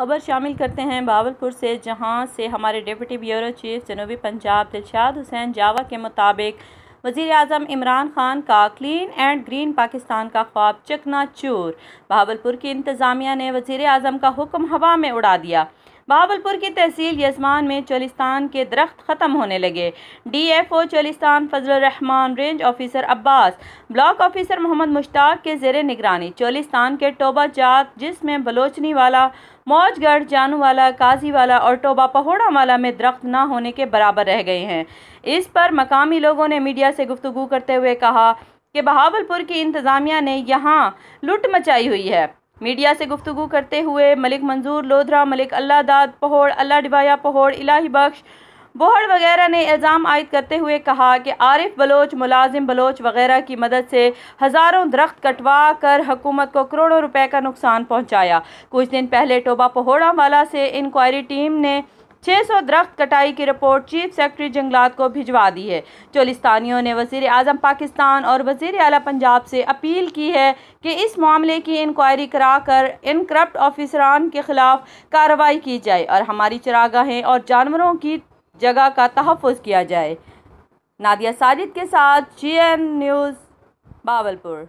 खबर शामिल करते हैं बावलपुर से जहां से हमारे डिप्टी ब्यूरो चीफ जनूबी पंजाब दिलशाद हुसैन जावा के मुताबिक वजीर अजम इमरान खान का क्लीन एंड ग्रीन पाकिस्तान का ख्वाब चकना चूर बहावलपुर की इंतज़ामिया ने वजीर अजम का हुक्म हवा में उड़ा दिया बाबलपुर की तहसील यजमान में चोलिस्तान के दरख्त ख़त्म होने लगे D F O Cholistan Fazlurrahman range officer Abbas block officer Mohammad Mushtaq के जेर निगरानी चलिस्तान के टोबा जात जिसमें बलोचनी वाला मौजगढ़ काजी वाला और टोबा पहोड़ा वाला में दरख्त ना होने के बराबर रह गए हैं इस पर मकामी लोगों ने मीडिया से गुफ्तु करते हुए कहा कि बहावलपुर की इंतज़ामिया ने यहाँ लुट मचाई हुई है मीडिया से गुफ्तु करते हुए मलिक मंजूर लोधरा मलिक अल्लाह दाद पहोड़ अल्लाह डिबाया पहोड़ इलाही बख्श बोहड़ वगैरह ने इल्ज़ाम आयद करते हुए कहा कि आरिफ बलोच मुलाजिम बलोच वगैरह की मदद से हज़ारों दरख्त कटवा कर हुकूमत को करोड़ों रुपए का नुकसान पहुंचाया कुछ दिन पहले टोबा पहोड़ा वाला से इंक्वायरी टीम ने 600 दरख्त कटाई की रिपोर्ट चीफ सेक्रेटरी जंगलात को भिजवा दी है चोलिस्तानियों ने वजीर अजम पाकिस्तान और वजीर अली पंजाब से अपील की है कि इस मामले की इंक्वायरी करा कर इन करप्ट ऑफिसरान के ख़िलाफ़ कार्रवाई की जाए और हमारी चरागाहें और जानवरों की जगह का तहफ़ किया जाए नादिया साजिद के साथ जी एन न्यूज़ बावलपुर